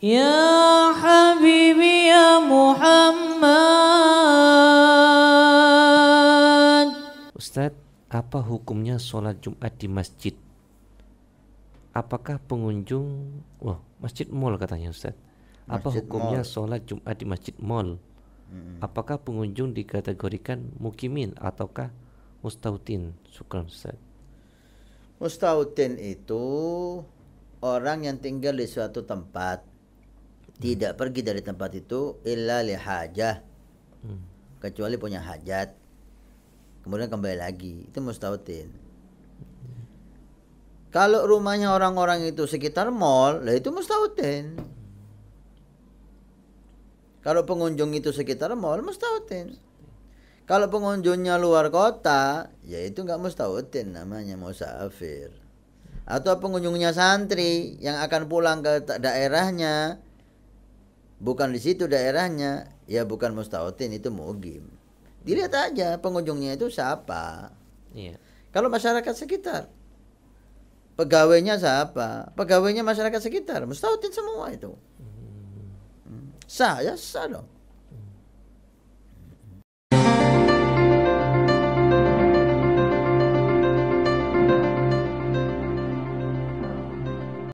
Ya Habibi ya Muhammad Ustaz, apa hukumnya sholat Jumat di masjid? Apakah pengunjung, wah masjid mall katanya Ustaz Apa masjid hukumnya mall. sholat Jumat di masjid mall? Apakah pengunjung dikategorikan mukimin ataukah mustautin? Syukran Ustaz Mustautin itu orang yang tinggal di suatu tempat tidak pergi dari tempat itu illa lihajah hmm. kecuali punya hajat kemudian kembali lagi itu mustautin kalau rumahnya orang-orang itu sekitar mall lah itu mustautin kalau pengunjung itu sekitar mall mustautin kalau pengunjungnya luar kota ya itu nggak mustautin namanya musafir atau pengunjungnya santri yang akan pulang ke daerahnya bukan di situ daerahnya, ya bukan mustautin itu mugim. Dilihat aja pengunjungnya itu siapa. Iya. Kalau masyarakat sekitar, pegawainya siapa? Pegawainya masyarakat sekitar, mustautin semua itu. Hmm. hmm. Sah ya sah dong.